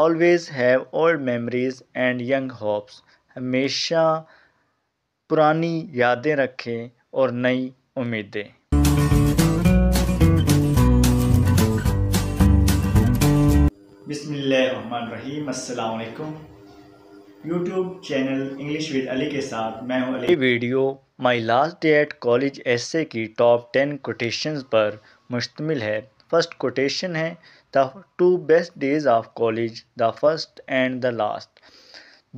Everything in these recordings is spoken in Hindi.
Always have old memories and young hopes हमेशा पुरानी यादें रखें और नई उम्मीदें बिसमीम YouTube channel English with Ali के साथ मैं हूं Ali video my last day at college essay की टॉप टेन कोटेशंस पर मुश्तमिल है फर्स्ट कोटेशन है the two best days of college the first and the last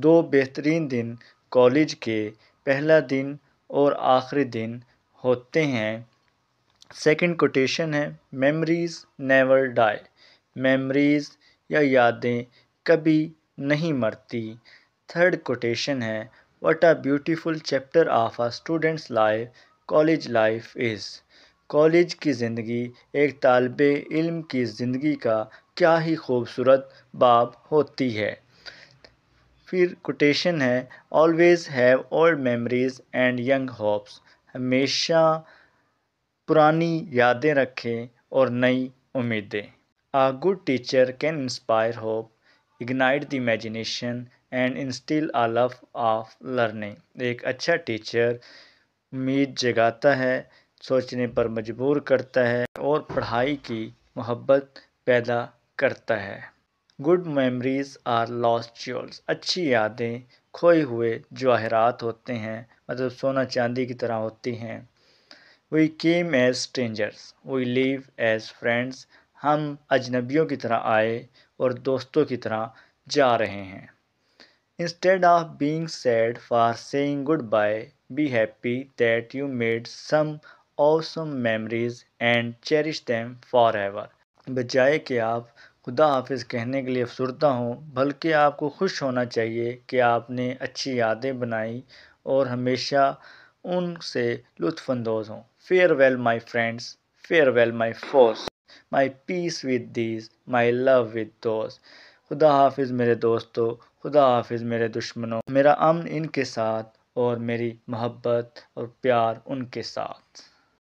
दो बेहतरीन दिन कॉलेज के पहला दिन और आखिरी दिन होते हैं सेकंड कोटेशन है मेमोरीज नेवर डाई मेमोरीज या यादें कभी नहीं मरती थर्ड कोटेशन है what a beautiful chapter of a student's life college life is college की ज़िंदगी एक तलब इल्म की ज़िंदगी का क्या ही खूबसूरत बाब होती है फिर कोटेशन है always have old memories and young hopes हमेशा पुरानी यादें रखें और नई उम्मीदें a good teacher can inspire hope ignite the imagination and instil a love of learning एक अच्छा टीचर उम्मीद जगाता है सोचने पर मजबूर करता है और पढ़ाई की मोहब्बत पैदा करता है good memories are lost jewels अच्छी यादें खोए हुए जवाहरात होते हैं मतलब सोना चांदी की तरह होती हैं we came as strangers we leave as friends हम अजनबियों की तरह आए और दोस्तों की तरह जा रहे हैं instead of being sad for saying goodbye be happy that you made some awesome memories and cherish them forever. बजाय कि आप खुदा हाफिज़ कहने के लिए अफसरदा हों बल्कि आपको खुश होना चाहिए कि आपने अच्छी यादें बनाई और हमेशा उनसे लुफानंदोज़ हों farewell my friends farewell my foes my peace with these my love with दोस्त खुदा हाफिज़ मेरे दोस्तों खुदा हाफिज़ मेरे दुश्मनों मेरा अमन इनके साथ और मेरी मोहब्बत और प्यार उनके साथ